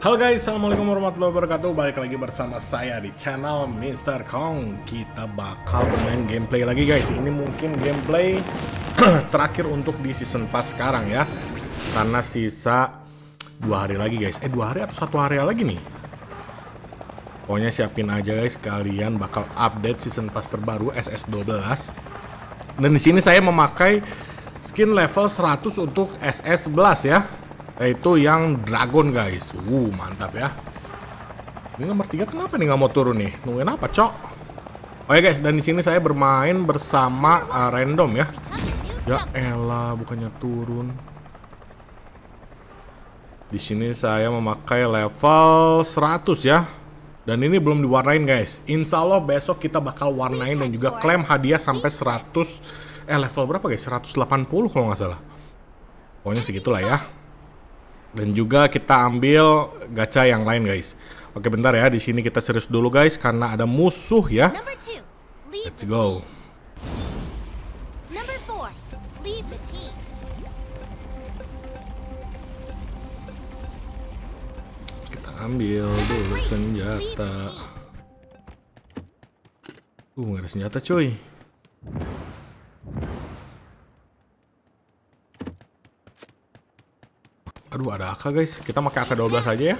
Halo guys, Assalamualaikum warahmatullahi wabarakatuh Balik lagi bersama saya di channel Mr. Kong Kita bakal bermain gameplay lagi guys Ini mungkin gameplay terakhir untuk di season pass sekarang ya Karena sisa dua hari lagi guys Eh dua hari atau satu hari lagi nih Pokoknya siapin aja guys Kalian bakal update season pass terbaru SS12 Dan di sini saya memakai skin level 100 untuk SS11 ya yaitu yang dragon guys Wuh mantap ya Ini nomor 3 kenapa nih nggak mau turun nih Nungguin apa cok Oke oh ya, guys dan di sini saya bermain bersama uh, random ya Ya elah bukannya turun di sini saya memakai level 100 ya. Dan ini belum diwarnain guys. Insya Allah besok kita bakal warnain dan juga klaim hadiah sampai 100. Eh level berapa guys? 180 kalau nggak salah. Pokoknya segitulah ya. Dan juga kita ambil gacha yang lain guys. Oke bentar ya, di sini kita serius dulu guys karena ada musuh ya. Let's go. Kita ambil dulu senjata. Uh, nggak ada senjata cuy. Aduh, ada AK guys. Kita pakai AK-12 aja ya.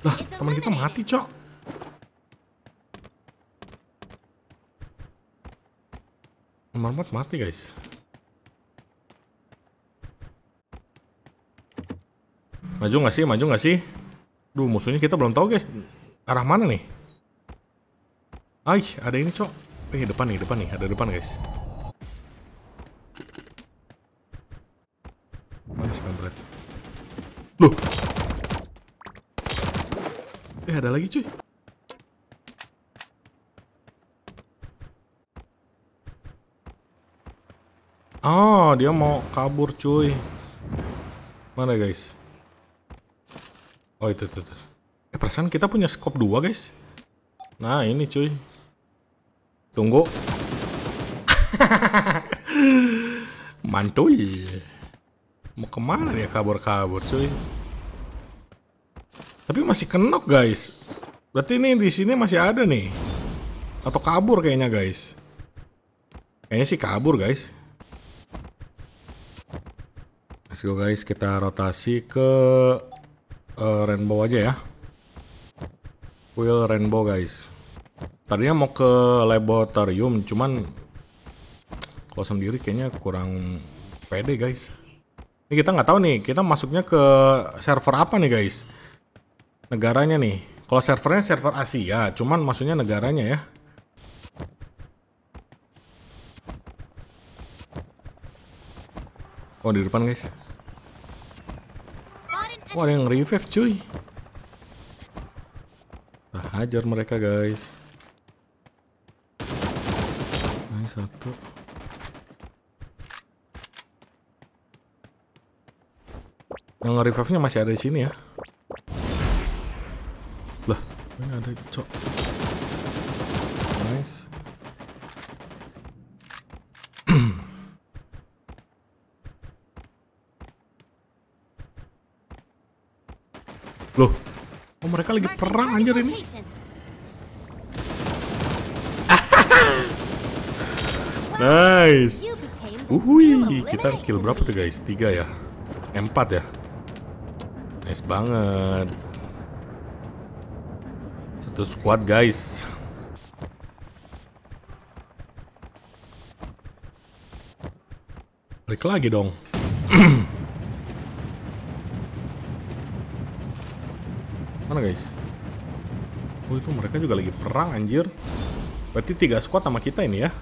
Lah, teman kita mati, Cok. Marmot mati, guys. Maju nggak sih? Maju nggak sih? Duh, musuhnya kita belum tahu, guys. Arah mana nih? Ay, ada ini, Cok. Eh, depan nih, depan nih. Ada depan, guys. Loh. Eh, ada lagi cuy. Ah, dia mau kabur cuy. Mana guys? Oh itu itu Eh perasaan kita punya scope 2 guys. Nah ini cuy. Tunggu. Mantul. Mau kemana dia kabur-kabur cuy? Tapi masih kenok guys. Berarti ini di sini masih ada nih. Atau kabur kayaknya guys. Kayaknya sih kabur guys. Let's go guys, kita rotasi ke uh, rainbow aja ya. Wheel rainbow guys. Tadinya mau ke laboratorium, cuman kalau sendiri kayaknya kurang pede guys. Ini kita nggak tahu nih, kita masuknya ke server apa nih guys? Negaranya nih. Kalau servernya server Asia, cuman maksudnya negaranya ya. Oh, di depan, guys. Wah, ada yang revive, cuy. Nah, hajar mereka, guys. Nah, satu. Yang revive-nya masih ada di sini ya. Lah, ini ada cok. Nice. Loh, oh mereka lagi perang anjir ini. nice. Uhui, kita kill berapa tuh guys? Tiga ya? Empat ya? Nice banget. Itu squad guys Balik lagi dong Mana guys? Oh itu mereka juga lagi perang anjir Berarti tiga squad sama kita ini ya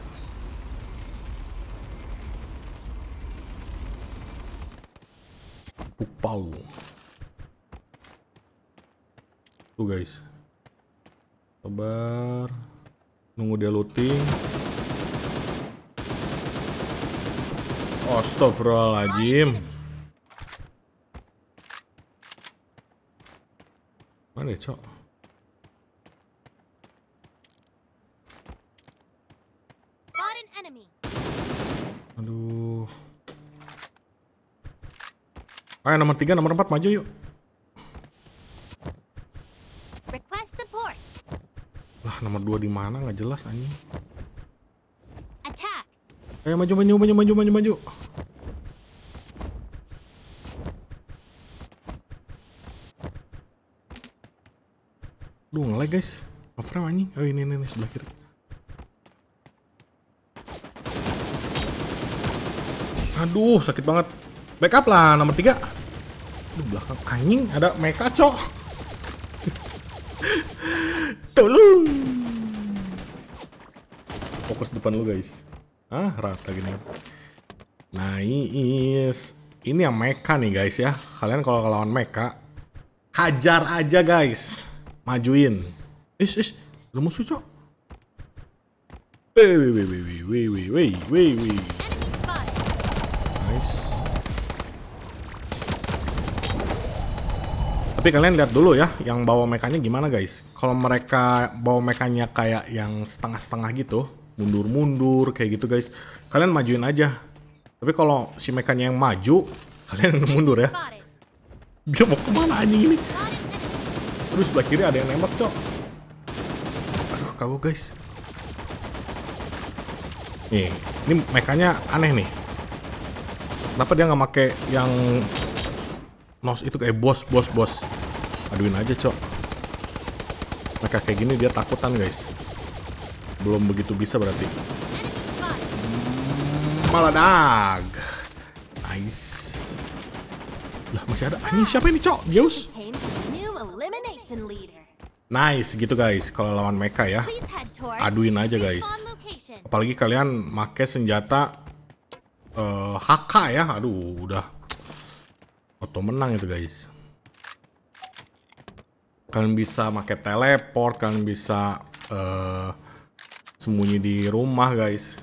Tuh guys Sabar. Nunggu dia looting. Astagfirullahaladzim. Mana ya, Cok? Aduh. Ayo nomor 3, nomor 4 maju yuk. dua di mana nggak jelas anjing. Ayo eh, maju maju maju maju maju maju. Duh ngelag guys. Overframe anjing. Oh ini ini, ini sebelah kiri. Aduh sakit banget. Backup lah nomor tiga. di belakang anjing ada mecha cok. Tolong fokus depan lu guys. Ah, rata gini. Nah Ini yang meka nih guys ya. Kalian kalau lawan meka hajar aja guys. Majuin. Is, is. lu musuh cok. wei wei wei wei wei wei. wey, Tapi kalian lihat dulu ya, yang bawa mekanya gimana guys. Kalau mereka bawa mekanya kayak yang setengah-setengah gitu, mundur-mundur kayak gitu guys. Kalian majuin aja. Tapi kalau si mekanya yang maju, kalian mundur ya. Dia mau kemana anjing ini? Terus sebelah kiri ada yang nembak, cok. Aduh, kagok guys. Nih, ini mekanya aneh nih. Kenapa dia nggak make yang nos itu kayak bos, bos, bos. Aduin aja, cok. mereka kayak gini dia takutan, guys. Belum begitu bisa berarti. Maladag. Nice. Lah masih ada anjing siapa ini cok? Zeus. Nice gitu guys kalau lawan mecha ya. Aduin aja guys. Apalagi kalian make senjata uh, eh, HK ya. Aduh udah auto menang itu guys. Kalian bisa make teleport, kalian bisa uh, Sembunyi di rumah, guys.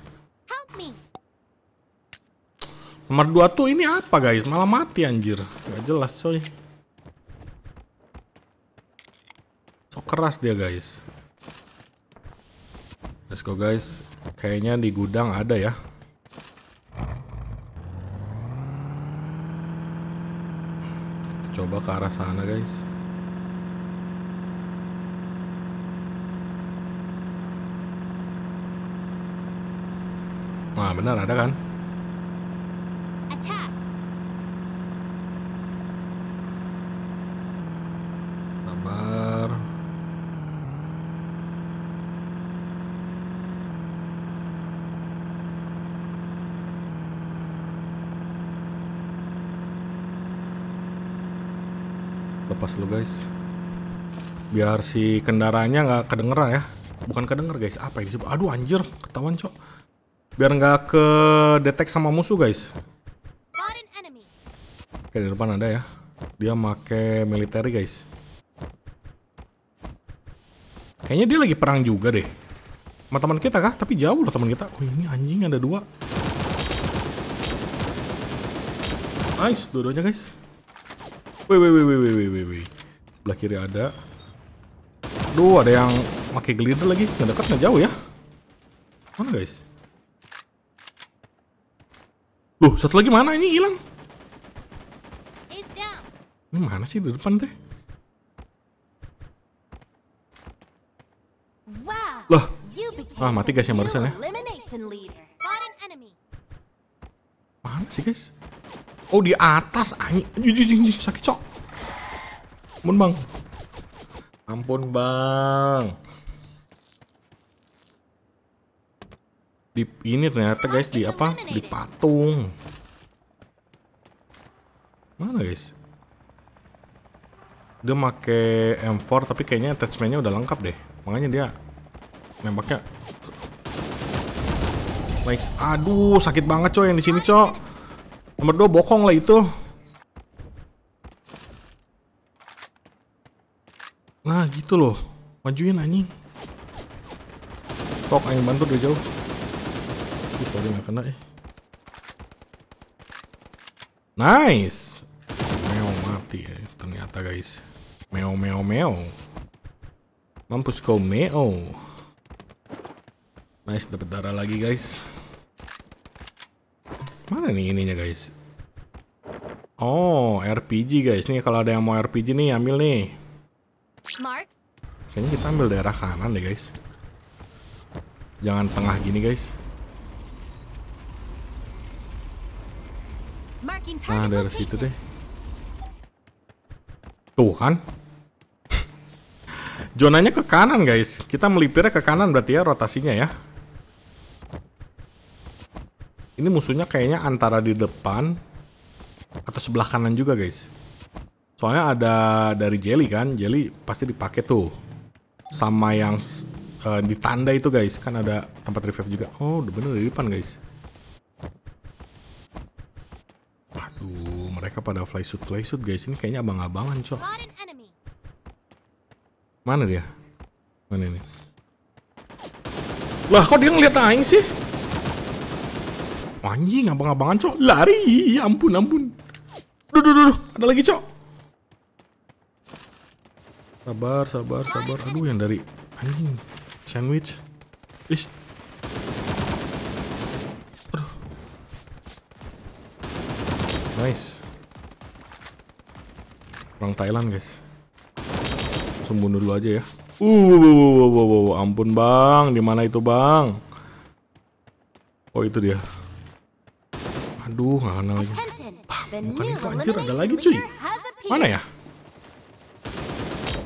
Nomor 2 tuh ini apa, guys? Malah mati, anjir. Gak jelas, coy. sok keras dia, guys. Let's go, guys. Kayaknya di gudang ada ya. Kita coba ke arah sana, guys. Nah, benar ada kan? Lepas lu guys. Biar si kendaraannya nggak kedengeran ya. Bukan kedenger guys, apa ini sih? Aduh anjir, ketahuan cok biar nggak ke detek sama musuh guys oke di depan ada ya dia make militer guys kayaknya dia lagi perang juga deh sama teman kita kah tapi jauh loh teman kita oh ini anjing ada dua nice dua-duanya guys wih wih wih wih wih wih wih belah kiri ada Duh ada yang pakai glider lagi nggak deket nggak jauh ya mana guys Loh, satu lagi mana ini hilang? Ini mana sih di depan teh? Loh, ah mati guys yang barusan ya. Mana sih guys? Oh di atas anjing, jujur sakit cok. Ampun bang. Ampun bang. di ini ternyata guys di apa di patung mana guys dia make M4 tapi kayaknya attachmentnya udah lengkap deh makanya dia nembaknya nice aduh sakit banget coy yang di sini coy nomor dua bokong lah itu nah gitu loh majuin anjing tok yang bantu dari jauh sorry nggak kena ya. Nice. meow mati ya, ternyata guys. meow meow meow Mampus kau meow Nice dapat darah lagi guys. Mana nih ininya guys? Oh, RPG guys. Nih kalau ada yang mau RPG nih ambil nih. Kayaknya kita ambil daerah kanan deh guys. Jangan tengah gini guys. Nah, dari situ deh. Tuh kan. Jonanya ke kanan, guys. Kita melipirnya ke kanan berarti ya rotasinya ya. Ini musuhnya kayaknya antara di depan atau sebelah kanan juga, guys. Soalnya ada dari jelly kan, jelly pasti dipakai tuh. Sama yang uh, ditanda itu, guys. Kan ada tempat revive juga. Oh, bener di depan, guys. mereka pada fly flysuit guys ini kayaknya abang-abangan cok mana dia mana ini lah kok dia ngeliat aing sih anjing abang-abangan cok lari ya ampun ampun duh duh duh ada lagi cok sabar sabar sabar aduh yang dari anjing sandwich ih Nice. Orang Thailand guys. Langsung bunuh dulu aja ya. Uh, uh, uh, uh, ampun bang, di mana itu bang? Oh itu dia. Aduh, nggak kenal lagi. Bah, bukan itu anjir, ada lagi cuy. Mana ya?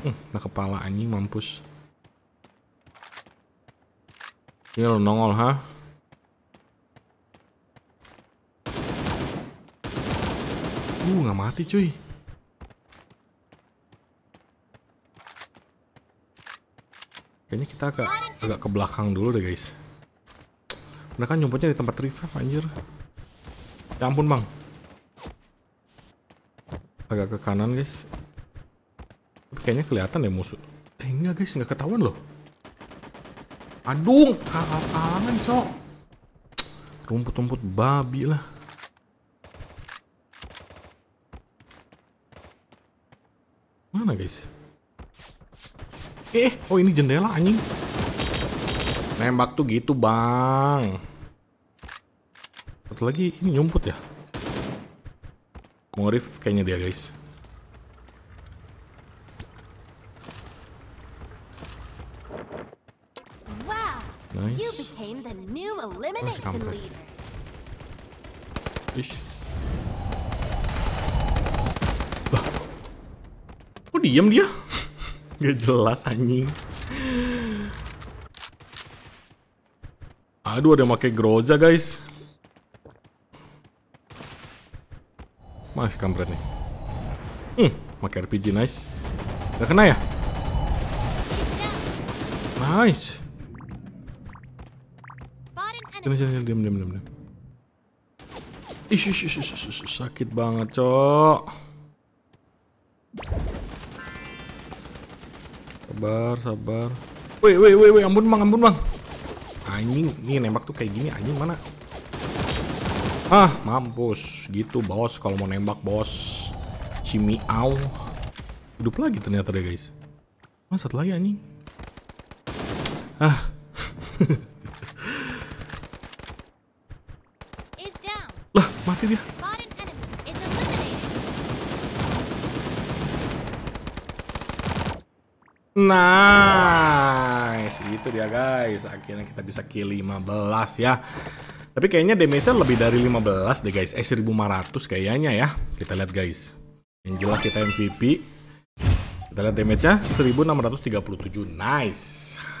nah kepala anjing mampus. Ini lo nongol ha? Uh, gak mati cuy. ini kita agak agak ke belakang dulu deh guys mereka nyumputnya di tempat revive anjir ya ampun bang agak ke kanan guys kayaknya kelihatan ya musuh eh enggak guys enggak ketahuan loh aduh tangan cok rumput-rumput babi lah mana guys Eh, oh ini jendela anjing. Nembak tuh gitu, Bang. Satu lagi ini nyumput ya. Mau rif kayaknya dia, guys. Nice. You became the new elimination leader. Ish. Kok diam dia? Gak jelas anjing. Aduh ada yang pakai groja guys. Masih kampret nih. Hmm, pakai RPG nice. Gak kena ya? Nice. Diam, diam, diam, diam, diam. Ih, sakit banget, cok. Sabar, sabar. Woi, woi, woi, woi, ampun bang, ampun bang. Anjing, ah, nih nembak tuh kayak gini, anjing mana? Ah, mampus. Gitu bos, kalau mau nembak bos. Cimi Cimiau. Hidup lagi ternyata deh guys. Masat lagi anjing. Ah. lah, mati dia. Nice, itu dia guys. Akhirnya kita bisa kill 15 ya. Tapi kayaknya damage-nya lebih dari 15 deh guys. Eh 1500 kayaknya ya. Kita lihat guys. Yang jelas kita MVP. Kita lihat damage-nya 1637. Nice.